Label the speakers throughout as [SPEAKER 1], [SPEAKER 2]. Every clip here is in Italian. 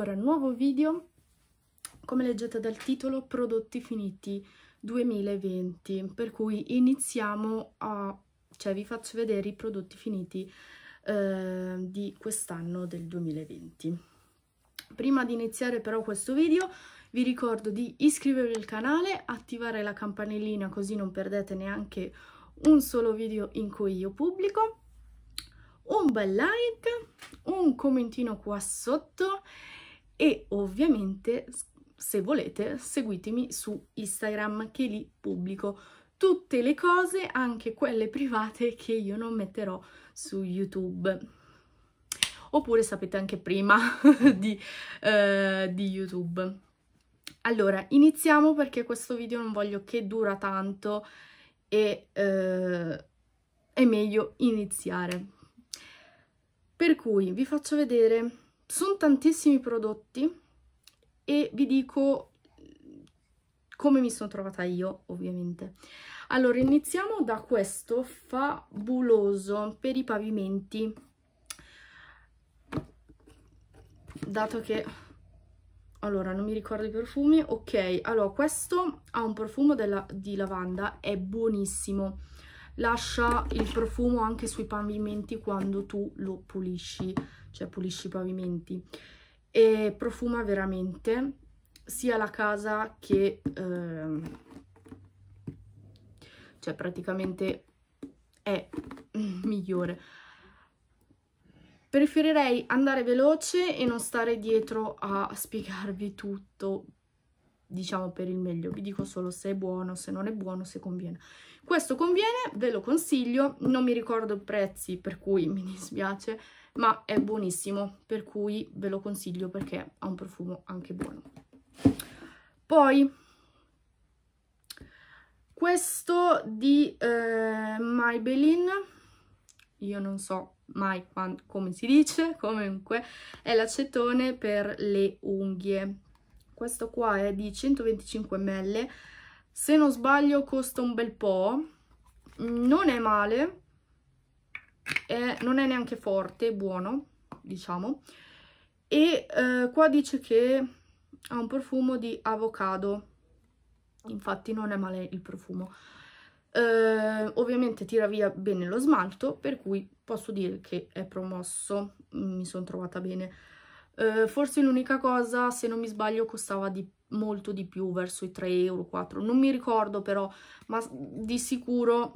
[SPEAKER 1] Allora, nuovo video, come leggete dal titolo, prodotti finiti 2020, per cui iniziamo a, cioè vi faccio vedere i prodotti finiti eh, di quest'anno del 2020. Prima di iniziare però questo video vi ricordo di iscrivervi al canale, attivare la campanellina così non perdete neanche un solo video in cui io pubblico, un bel like, un commentino qua sotto e ovviamente se volete seguitemi su Instagram che lì pubblico tutte le cose, anche quelle private che io non metterò su YouTube. Oppure sapete anche prima di, eh, di YouTube. Allora, iniziamo perché questo video non voglio che dura tanto e eh, è meglio iniziare. Per cui vi faccio vedere sono tantissimi prodotti e vi dico come mi sono trovata io, ovviamente. Allora, iniziamo da questo fabuloso per i pavimenti. Dato che... Allora, non mi ricordo i profumi. Ok, allora, questo ha un profumo della, di lavanda, è buonissimo. Lascia il profumo anche sui pavimenti quando tu lo pulisci cioè pulisce i pavimenti e profuma veramente sia la casa che eh, cioè praticamente è migliore preferirei andare veloce e non stare dietro a spiegarvi tutto diciamo per il meglio, vi dico solo se è buono, se non è buono, se conviene. Questo conviene, ve lo consiglio, non mi ricordo i prezzi per cui mi dispiace, ma è buonissimo, per cui ve lo consiglio perché ha un profumo anche buono. Poi, questo di eh, Maybelline, io non so mai quando, come si dice, comunque è l'acetone per le unghie questo qua è di 125 ml, se non sbaglio costa un bel po', non è male, è, non è neanche forte, buono, diciamo, e eh, qua dice che ha un profumo di avocado, infatti non è male il profumo. Eh, ovviamente tira via bene lo smalto, per cui posso dire che è promosso, mi sono trovata bene eh, forse l'unica cosa, se non mi sbaglio, costava di, molto di più, verso i 3 euro, 4, non mi ricordo però, ma di sicuro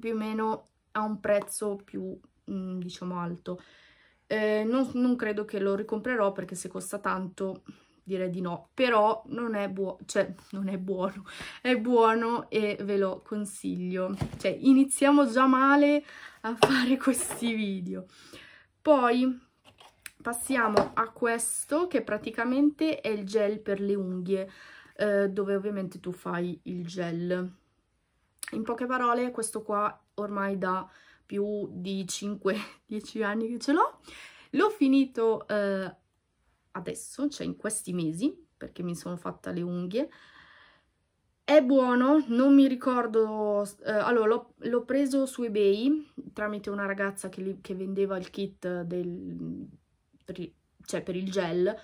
[SPEAKER 1] più o meno a un prezzo più, mh, mm, diciamo, alto. Eh, non, non, credo che lo ricomprerò perché se costa tanto direi di no, però non è buono, cioè non è buono, è buono e ve lo consiglio. Cioè iniziamo già male a fare questi video. Poi passiamo a questo che praticamente è il gel per le unghie eh, dove ovviamente tu fai il gel in poche parole questo qua ormai da più di 5-10 anni che ce l'ho l'ho finito eh, adesso cioè in questi mesi perché mi sono fatta le unghie è buono, non mi ricordo, eh, allora l'ho preso su ebay tramite una ragazza che, li, che vendeva il kit del, per cioè per il gel,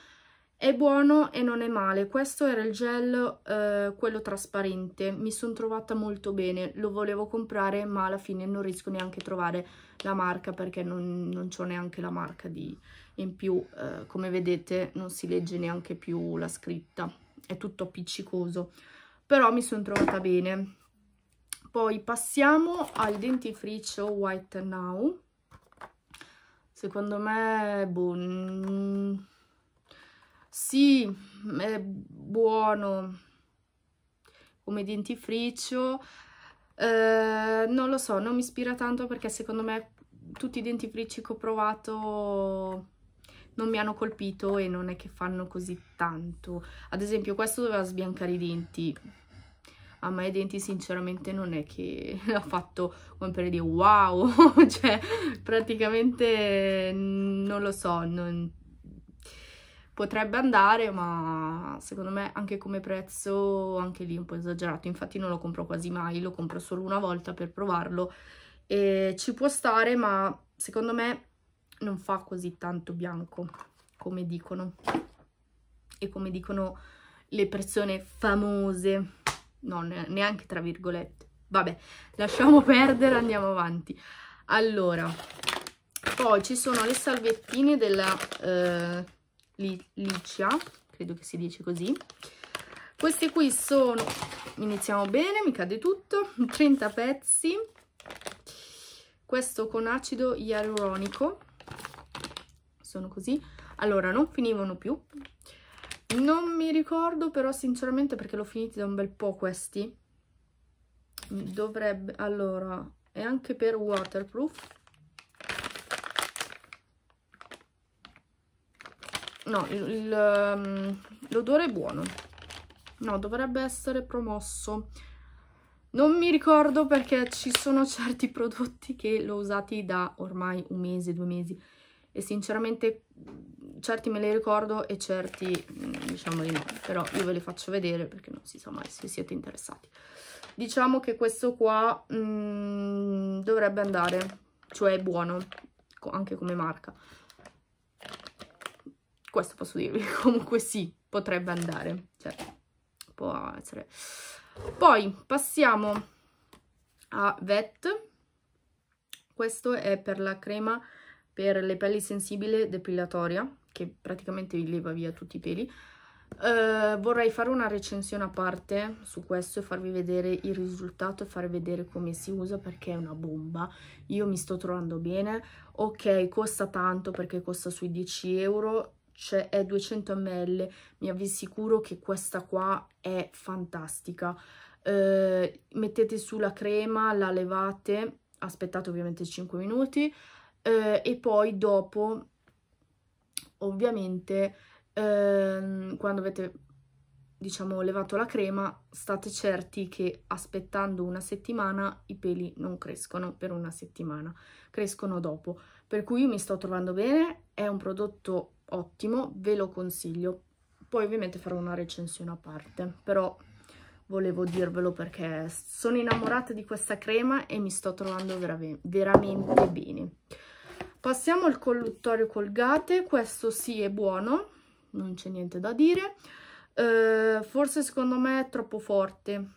[SPEAKER 1] è buono e non è male. Questo era il gel, eh, quello trasparente, mi sono trovata molto bene, lo volevo comprare ma alla fine non riesco neanche a trovare la marca perché non, non c'ho neanche la marca di... In più, eh, come vedete, non si legge neanche più la scritta, è tutto appiccicoso. Però mi sono trovata bene. Poi passiamo al dentifricio White Now Secondo me, boh, mm, sì, è buono come dentifricio, eh, non lo so, non mi ispira tanto perché secondo me tutti i dentifrici che ho provato non mi hanno colpito e non è che fanno così tanto. Ad esempio questo doveva sbiancare i denti, a me denti sinceramente non è che l'ha fatto come per dire wow, cioè praticamente non lo so, non... potrebbe andare ma secondo me anche come prezzo anche lì un po' esagerato, infatti non lo compro quasi mai, lo compro solo una volta per provarlo e ci può stare ma secondo me non fa così tanto bianco come dicono e come dicono le persone famose no, neanche tra virgolette. Vabbè, lasciamo perdere, andiamo avanti. Allora, poi ci sono le salvettine della eh, li, Licia, credo che si dice così. Queste qui sono, iniziamo bene, mi cade tutto, 30 pezzi. Questo con acido ialuronico, sono così. Allora, non finivano più, non mi ricordo però sinceramente perché l'ho finito da un bel po' questi dovrebbe allora è anche per waterproof no ehm, l'odore è buono no dovrebbe essere promosso non mi ricordo perché ci sono certi prodotti che l'ho usati da ormai un mese due mesi e sinceramente certi me li ricordo e certi mm, diciamo di no, però io ve li faccio vedere perché non si sa mai se siete interessati. Diciamo che questo qua mh, mm, dovrebbe andare, cioè è buono anche come marca. Questo posso dirvi, comunque sì, potrebbe andare, cioè può essere. Poi passiamo a VET, questo è per la crema per le pelli sensibili depilatoria, che praticamente vi leva via tutti i peli. Uh, vorrei fare una recensione a parte su questo e farvi vedere il risultato e far vedere come si usa perché è una bomba io mi sto trovando bene ok costa tanto perché costa sui 10 euro cioè è 200 ml mi assicuro che questa qua è fantastica uh, mettete su la crema la levate aspettate ovviamente 5 minuti eh, e poi dopo ovviamente ehm, quando avete diciamo levato la crema state certi che aspettando una settimana i peli non crescono per una settimana crescono dopo per cui mi sto trovando bene è un prodotto ottimo ve lo consiglio poi ovviamente farò una recensione a parte però volevo dirvelo perché sono innamorata di questa crema e mi sto trovando vera veramente bene passiamo al colluttorio colgate questo sì è buono non c'è niente da dire eh, forse secondo me è troppo forte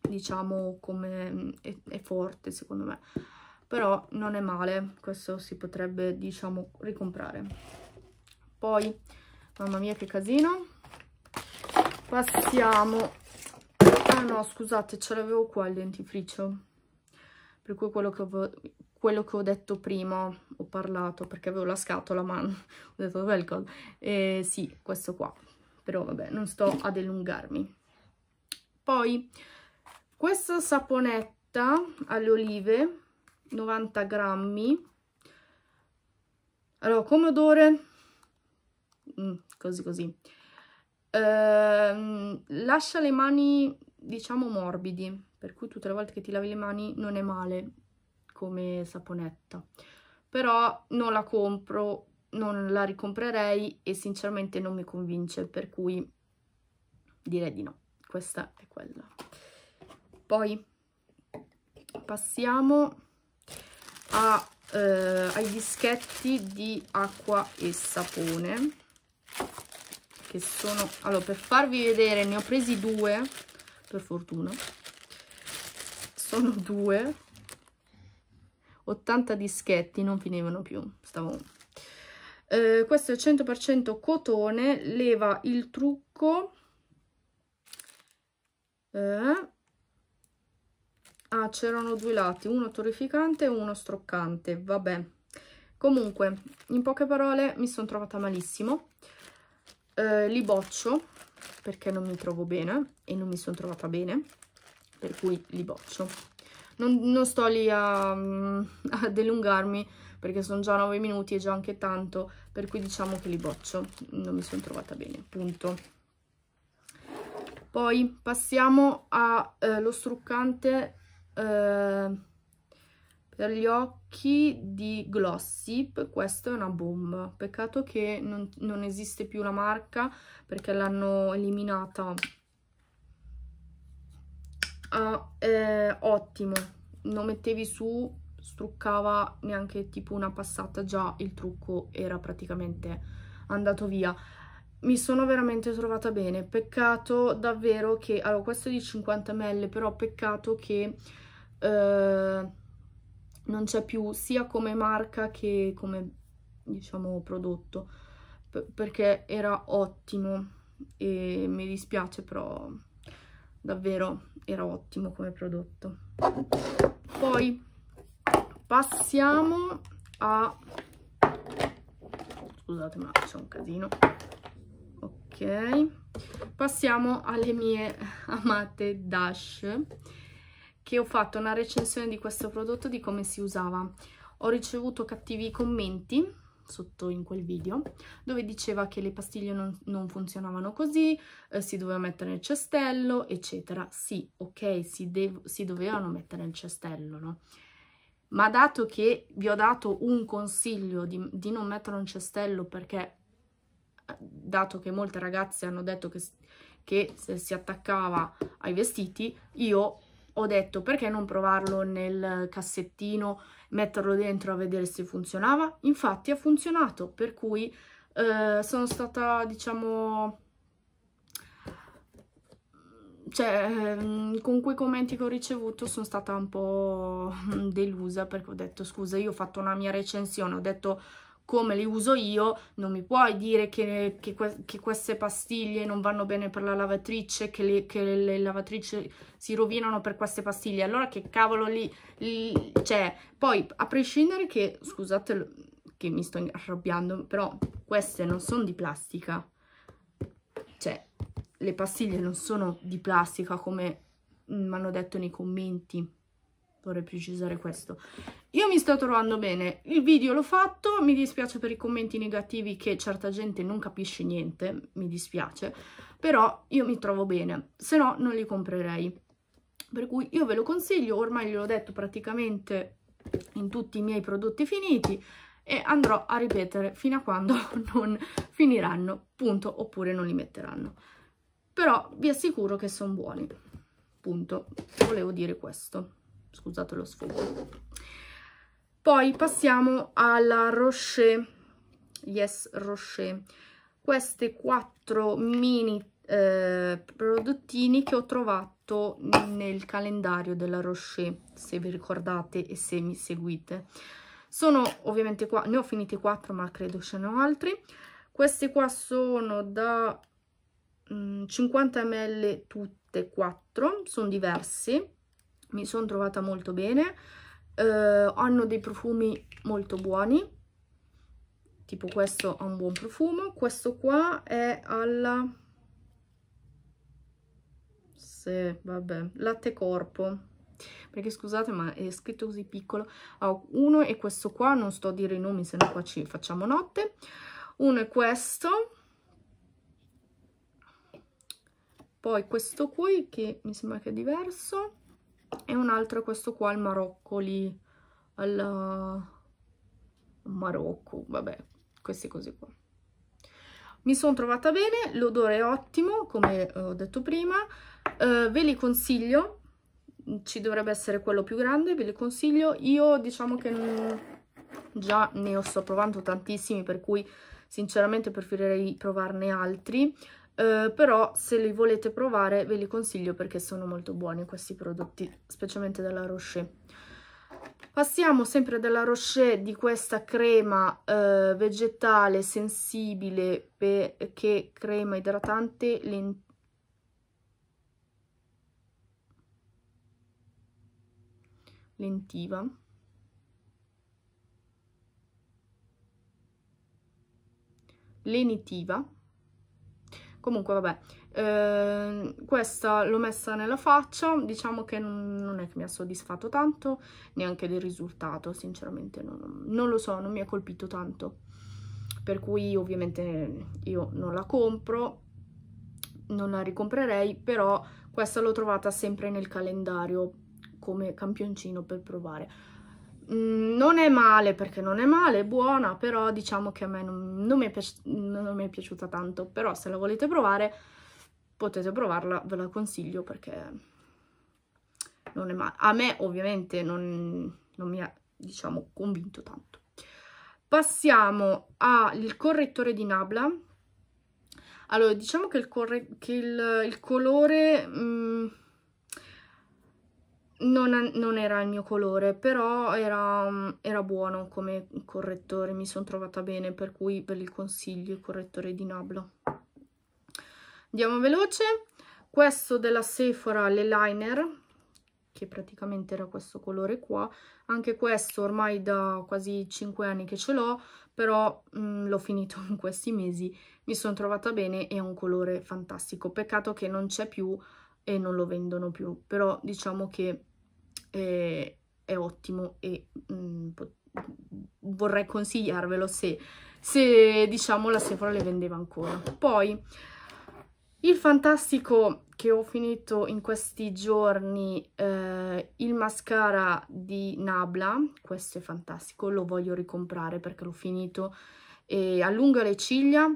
[SPEAKER 1] diciamo come è, è forte secondo me però non è male questo si potrebbe diciamo ricomprare poi mamma mia che casino passiamo ah no scusate ce l'avevo qua il dentifricio per cui quello che quello che ho detto prima, ho parlato perché avevo la scatola, ma ho detto welcome, eh, sì, questo qua, però vabbè, non sto a dilungarmi. Poi, questa saponetta alle olive, 90 grammi, allora, come odore, mm, così così, ehm, lascia le mani, diciamo, morbidi, per cui tutte le volte che ti lavi le mani non è male, come saponetta però non la compro non la ricomprerei e sinceramente non mi convince per cui direi di no questa è quella poi passiamo a, eh, ai dischetti di acqua e sapone che sono allora per farvi vedere ne ho presi due per fortuna sono due 80 dischetti, non finivano più, stavo... Eh, questo è 100% cotone, leva il trucco eh. Ah, c'erano due lati, uno torrificante e uno stroccante, vabbè. Comunque, in poche parole, mi sono trovata malissimo. Eh, li boccio, perché non mi trovo bene e non mi sono trovata bene, per cui li boccio non, non sto lì a, mm, a delungarmi perché sono già 9 minuti e già anche tanto, per cui diciamo che li boccio, non mi sono trovata bene, punto. Poi passiamo allo eh, struccante eh, per gli occhi di Glossip, questa è una bomba, peccato che non, non esiste più la marca perché l'hanno eliminata ah, eh, ottimo lo mettevi su struccava neanche tipo una passata già il trucco era praticamente andato via mi sono veramente trovata bene peccato davvero che allora questo è di 50 ml però peccato che eh, non c'è più sia come marca che come diciamo prodotto perché era ottimo e mi dispiace però davvero era ottimo come prodotto. Poi passiamo a... scusate ma c'è un casino. Ok, passiamo alle mie amate Dash che ho fatto una recensione di questo prodotto di come si usava. Ho ricevuto cattivi commenti sotto in quel video dove diceva che le pastiglie non, non funzionavano così, eh, si doveva mettere nel cestello, eccetera. Sì, ok, si, si dovevano mettere nel cestello, no? Ma dato che vi ho dato un consiglio di, di non mettere un cestello perché, eh, dato che molte ragazze hanno detto che, che se si attaccava ai vestiti, io ho detto perché non provarlo nel cassettino metterlo dentro a vedere se funzionava. Infatti ha funzionato, per cui eh, sono stata, diciamo... Cioè, mm, con quei commenti che ho ricevuto sono stata un po' delusa perché ho detto, scusa, io ho fatto una mia recensione, ho detto come li uso io, non mi puoi dire che, che, che queste pastiglie non vanno bene per la lavatrice, che le, che le, lavatrici si rovinano per queste pastiglie, allora che cavolo lì, lì, cioè, poi a prescindere che, scusate che mi sto arrabbiando, però queste non sono di plastica, cioè, le pastiglie non sono di plastica come mi hanno detto nei commenti, vorrei precisare questo. Io mi sto trovando bene, il video l'ho fatto, mi dispiace per i commenti negativi che certa gente non capisce niente, mi dispiace, però io mi trovo bene, se no non li comprerei. Per cui io ve lo consiglio, ormai gliel'ho detto praticamente in tutti i miei prodotti finiti e andrò a ripetere fino a quando non finiranno, punto, oppure non li metteranno. Però vi assicuro che sono buoni, punto, volevo dire questo scusate lo sfogo. Poi passiamo alla Rocher, yes Rocher, queste quattro mini eh, prodottini che ho trovato nel calendario della Rocher, se vi ricordate e se mi seguite. Sono ovviamente qua, ne ho finiti quattro ma credo ce ne ho altri. Queste qua sono da 50 mm, ml tutte e quattro, sono diversi mi sono trovata molto bene, eh, hanno dei profumi molto buoni, tipo questo ha un buon profumo, questo qua è alla... Sì, vabbè, latte corpo perché scusate ma è scritto così piccolo ah, uno è questo qua non sto a dire i nomi se no qua ci facciamo notte uno è questo poi questo qui che mi sembra che è diverso e un altro è questo qua, il maroccoli, al eh, marocco, vabbè, questi così qua. Mi sono trovata bene, l'odore è ottimo, come eh, ho detto prima, eh, ve li consiglio, ci dovrebbe essere quello più grande, ve li consiglio, io diciamo che non... Mm, già ne ho sto provando tantissimi, per cui sinceramente preferirei provarne altri, eh, però se li volete provare ve li consiglio perché sono molto buoni questi prodotti, specialmente della Rocher. Passiamo sempre dalla Rocher di questa crema eh, vegetale sensibile che crema idratante lentile. lentiva. Lenitiva comunque vabbè eh, questa l'ho messa nella faccia diciamo che non è che mi ha soddisfatto tanto neanche del risultato sinceramente non, non lo so non mi ha colpito tanto per cui ovviamente io non la compro non la ricomprerei però questa l'ho trovata sempre nel calendario come campioncino per provare Mm, non è male perché non è male, è buona, però diciamo che a me non, non, mi piaci- non, mi è piaciuta tanto, però se la volete provare potete provarla, ve la consiglio perché non è male. A me ovviamente non, non mi ha, diciamo, convinto tanto. Passiamo al correttore di Nabla. Allora, diciamo che il, corre- che il, il colore... Mh, mm, non, non, era il mio colore, però era, mm, era buono come correttore, mi sono trovata bene, per cui ve li consiglio il correttore di Nabla. Andiamo veloce. Questo della Sephora, l'eyeliner, che praticamente era questo colore qua. Anche questo ormai da quasi 5 anni che ce l'ho, però mm, l'ho finito in questi mesi. Mi sono trovata bene e è un colore fantastico. Peccato che non c'è più e non lo vendono più, però diciamo che è, è ottimo e mh, mm, vorrei consigliarvelo se, se diciamo la Sephora le vendeva ancora. Poi il fantastico che ho finito in questi giorni, eh, il mascara di Nabla, questo è fantastico, lo voglio ricomprare perché l'ho finito, e allunga le ciglia,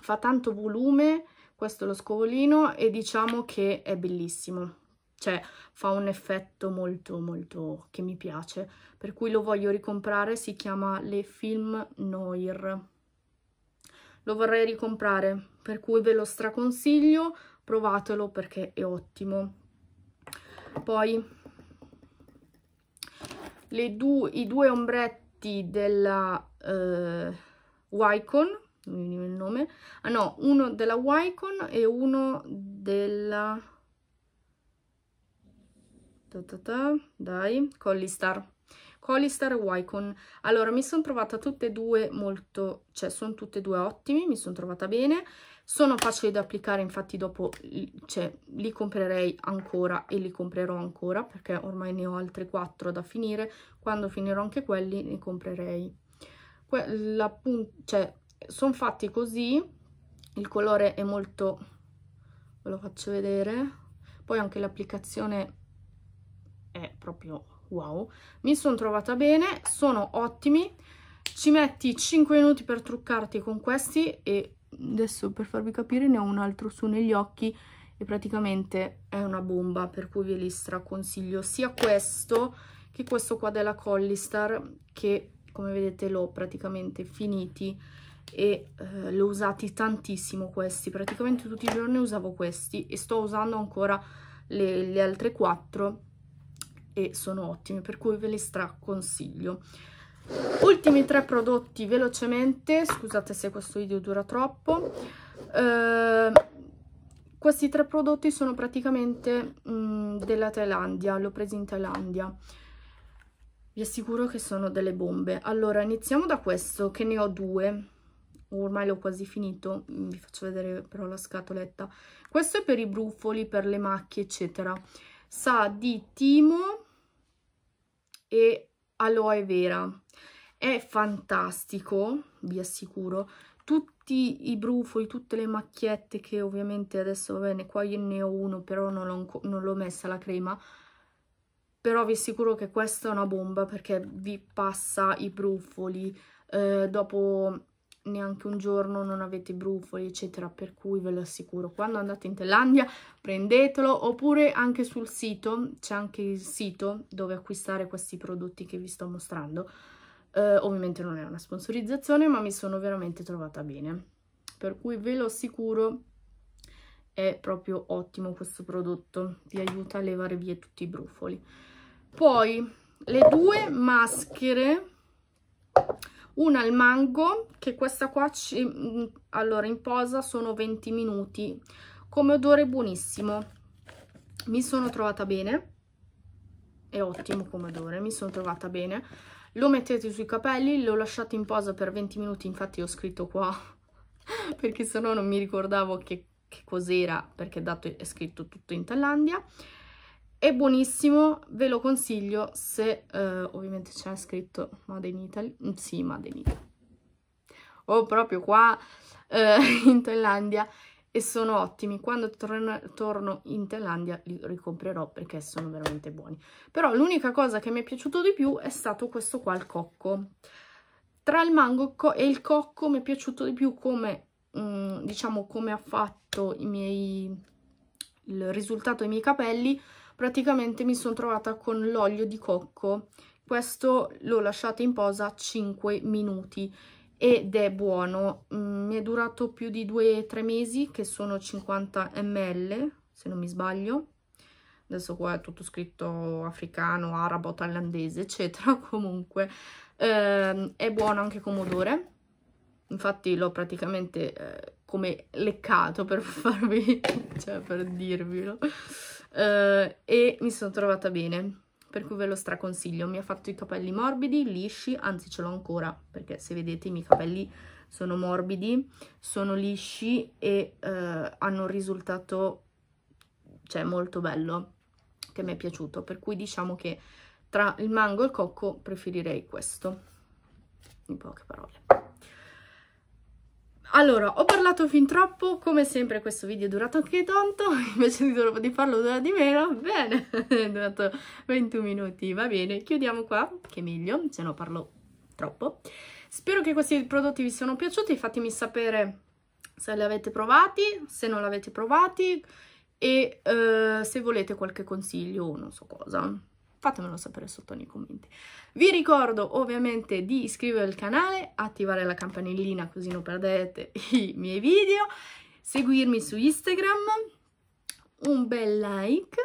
[SPEAKER 1] fa tanto volume, questo è lo scovolino e diciamo che è bellissimo cioè fa un effetto molto molto che mi piace, per cui lo voglio ricomprare, si chiama Le Film Noir. Lo vorrei ricomprare, per cui ve lo straconsiglio, provatelo perché è ottimo. Poi due, i due ombretti della eh, Wycon, non mi viene il nome, ah no, uno della Wicon e uno della ta ta ta, dai, Collistar. Collistar e Wycon. Allora, mi sono trovata tutte e due molto, cioè sono tutte e due ottimi, mi sono trovata bene. Sono facili da applicare, infatti dopo cioè, li comprerei ancora e li comprerò ancora perché ormai ne ho altre quattro da finire. Quando finirò anche quelli ne comprerei. Que cioè, sono fatti così, il colore è molto... ve lo faccio vedere. Poi anche l'applicazione è proprio wow. Mi sono trovata bene, sono ottimi. Ci metti 5 minuti per truccarti con questi e adesso per farvi capire ne ho un altro su negli occhi e praticamente è una bomba per cui ve li straconsiglio sia questo che questo qua della Collistar che come vedete l'ho praticamente finiti e eh, l'ho usati tantissimo questi praticamente tutti i giorni usavo questi e sto usando ancora le, le altre 4 e sono ottime, per cui ve li straconsiglio. Ultimi tre prodotti velocemente, scusate se questo video dura troppo. Eh, questi tre prodotti sono praticamente mh, mm, della Thailandia, l'ho presi in Thailandia. Vi assicuro che sono delle bombe. Allora, iniziamo da questo, che ne ho due. Ormai l'ho quasi finito, mm, vi faccio vedere però la scatoletta. Questo è per i brufoli, per le macchie, eccetera sa di timo e aloe vera. È fantastico, vi assicuro. Tutti i brufoli, tutte le macchiette che ovviamente adesso va bene, qua io ne ho uno, però non l'ho messa la crema. Però vi assicuro che questa è una bomba perché vi passa i brufoli. Eh, dopo neanche un giorno non avete brufoli eccetera per cui ve lo assicuro quando andate in Thailandia prendetelo oppure anche sul sito c'è anche il sito dove acquistare questi prodotti che vi sto mostrando eh, ovviamente non è una sponsorizzazione ma mi sono veramente trovata bene per cui ve lo assicuro è proprio ottimo questo prodotto vi aiuta a levare via tutti i brufoli poi le due maschere una al mango che questa qua ci, mm, allora in posa sono 20 minuti come odore buonissimo mi sono trovata bene è ottimo come odore mi sono trovata bene lo mettete sui capelli l'ho lasciato in posa per 20 minuti infatti ho scritto qua perché se no non mi ricordavo che, che cos'era perché dato è scritto tutto in Thailandia è buonissimo, ve lo consiglio se eh, ovviamente c'è scritto Made in Italy, mm, sì Made in Italy, o oh, proprio qua eh, in Thailandia e sono ottimi, quando tor torno in Thailandia li ricomprerò perché sono veramente buoni. Però l'unica cosa che mi è piaciuto di più è stato questo qua, il cocco. Tra il mango e il cocco mi è piaciuto di più come, mh, mm, diciamo, come ha fatto miei, il risultato dei miei capelli, praticamente mi sono trovata con l'olio di cocco questo l'ho lasciate in posa 5 minuti ed è buono mm, mi è durato più di 2-3 mesi che sono 50 ml se non mi sbaglio adesso qua è tutto scritto africano, arabo, thailandese eccetera comunque eh, è buono anche come odore infatti l'ho praticamente eh, come leccato per farvi cioè per dirvelo eh, e mi sono trovata bene, per cui ve lo straconsiglio. Mi ha fatto i capelli morbidi, lisci, anzi ce l'ho ancora, perché se vedete i miei capelli sono morbidi, sono lisci e eh, hanno un risultato cioè, molto bello, che mi è piaciuto, per cui diciamo che tra il mango e il cocco preferirei questo, in poche parole. Allora, ho parlato fin troppo, come sempre questo video è durato anche tanto, invece di, di farlo dura di meno, bene, è durato 21 minuti, va bene, chiudiamo qua, che è meglio, se no parlo troppo. Spero che questi prodotti vi siano piaciuti, fatemi sapere se li avete provati, se non li avete provati e eh, se volete qualche consiglio o non so cosa fatemelo sapere sotto nei commenti. Vi ricordo ovviamente di iscrivervi al canale, attivare la campanellina così non perdete i miei video, seguirmi su Instagram, un bel like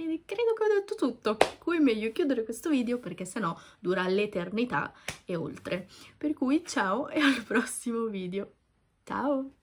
[SPEAKER 1] e credo che ho detto tutto, Qui è meglio chiudere questo video perché sennò dura l'eternità e oltre. Per cui ciao e al prossimo video. Ciao!